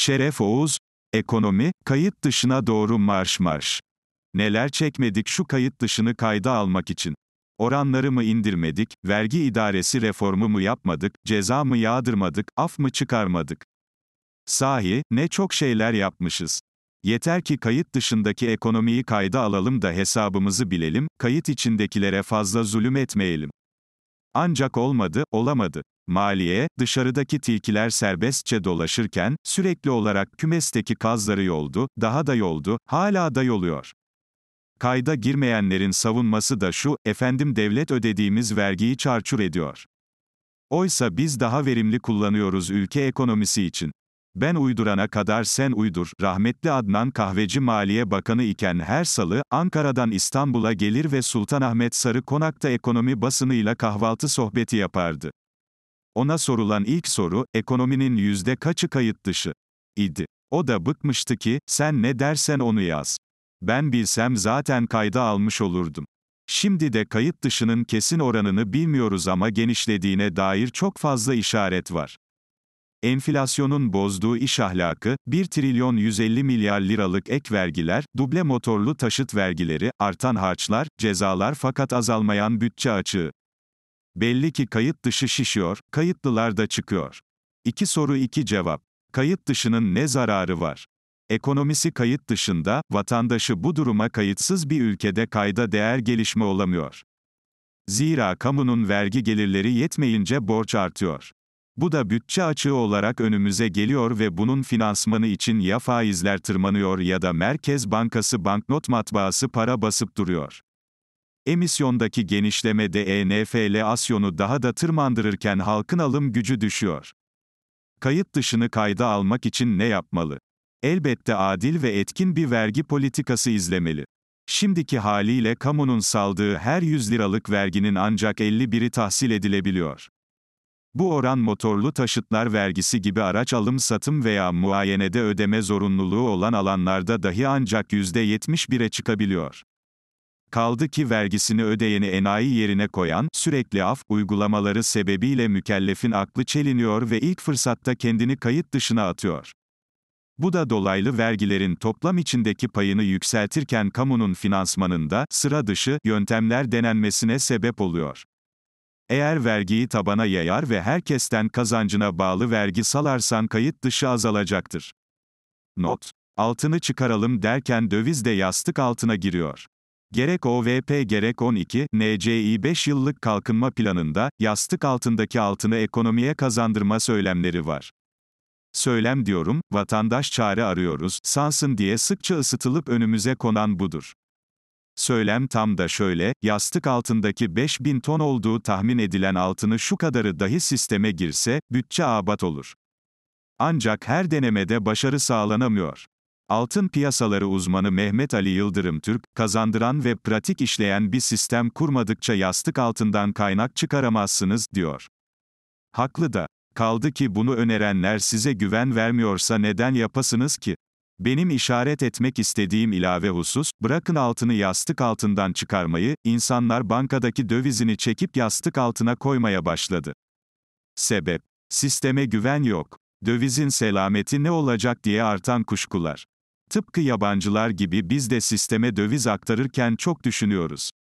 Şeref Oğuz, ekonomi, kayıt dışına doğru marş marş. Neler çekmedik şu kayıt dışını kayda almak için. Oranları mı indirmedik, vergi idaresi reformu mu yapmadık, ceza mı yağdırmadık, af mı çıkarmadık? Sahi, ne çok şeyler yapmışız. Yeter ki kayıt dışındaki ekonomiyi kayda alalım da hesabımızı bilelim, kayıt içindekilere fazla zulüm etmeyelim. Ancak olmadı, olamadı. Maliye, dışarıdaki tilkiler serbestçe dolaşırken, sürekli olarak kümesteki kazları yoldu, daha da yoldu, hala da yoluyor. Kayda girmeyenlerin savunması da şu, efendim devlet ödediğimiz vergiyi çarçur ediyor. Oysa biz daha verimli kullanıyoruz ülke ekonomisi için. Ben uydurana kadar sen uydur. Rahmetli Adnan Kahveci Maliye Bakanı iken her salı Ankara'dan İstanbul'a gelir ve Sultanahmet Sarı Konak'ta ekonomi basınıyla kahvaltı sohbeti yapardı. Ona sorulan ilk soru, ekonominin yüzde kaçı kayıt dışı? idi. O da bıkmıştı ki, sen ne dersen onu yaz. Ben bilsem zaten kayda almış olurdum. Şimdi de kayıt dışının kesin oranını bilmiyoruz ama genişlediğine dair çok fazla işaret var. Enflasyonun bozduğu iş ahlakı, 1 trilyon 150 milyar liralık ek vergiler, duble motorlu taşıt vergileri, artan harçlar, cezalar fakat azalmayan bütçe açığı. Belli ki kayıt dışı şişiyor, kayıtlılar da çıkıyor. İki soru iki cevap. Kayıt dışının ne zararı var? Ekonomisi kayıt dışında, vatandaşı bu duruma kayıtsız bir ülkede kayda değer gelişme olamıyor. Zira kamunun vergi gelirleri yetmeyince borç artıyor. Bu da bütçe açığı olarak önümüze geliyor ve bunun finansmanı için ya faizler tırmanıyor ya da Merkez Bankası banknot matbaası para basıp duruyor. Emisyondaki genişleme de asyonu daha da tırmandırırken halkın alım gücü düşüyor. Kayıt dışını kayda almak için ne yapmalı? Elbette adil ve etkin bir vergi politikası izlemeli. Şimdiki haliyle kamunun saldığı her 100 liralık verginin ancak 51'i tahsil edilebiliyor. Bu oran motorlu taşıtlar vergisi gibi araç alım-satım veya muayenede ödeme zorunluluğu olan alanlarda dahi ancak %71'e çıkabiliyor. Kaldı ki vergisini ödeyeni enayi yerine koyan, sürekli af, uygulamaları sebebiyle mükellefin aklı çeliniyor ve ilk fırsatta kendini kayıt dışına atıyor. Bu da dolaylı vergilerin toplam içindeki payını yükseltirken kamunun finansmanında, sıra dışı, yöntemler denenmesine sebep oluyor. Eğer vergiyi tabana yayar ve herkesten kazancına bağlı vergi salarsan kayıt dışı azalacaktır. Not. Altını çıkaralım derken döviz de yastık altına giriyor. Gerek OVP gerek 12, NCI 5 yıllık kalkınma planında, yastık altındaki altını ekonomiye kazandırma söylemleri var. Söylem diyorum, vatandaş çare arıyoruz, sansın diye sıkça ısıtılıp önümüze konan budur. Söylem tam da şöyle, yastık altındaki 5000 ton olduğu tahmin edilen altını şu kadarı dahi sisteme girse, bütçe abat olur. Ancak her denemede başarı sağlanamıyor. Altın piyasaları uzmanı Mehmet Ali Yıldırım Türk, kazandıran ve pratik işleyen bir sistem kurmadıkça yastık altından kaynak çıkaramazsınız, diyor. Haklı da. Kaldı ki bunu önerenler size güven vermiyorsa neden yapasınız ki? Benim işaret etmek istediğim ilave husus, bırakın altını yastık altından çıkarmayı, insanlar bankadaki dövizini çekip yastık altına koymaya başladı. Sebep, sisteme güven yok. Dövizin selameti ne olacak diye artan kuşkular. Tıpkı yabancılar gibi biz de sisteme döviz aktarırken çok düşünüyoruz.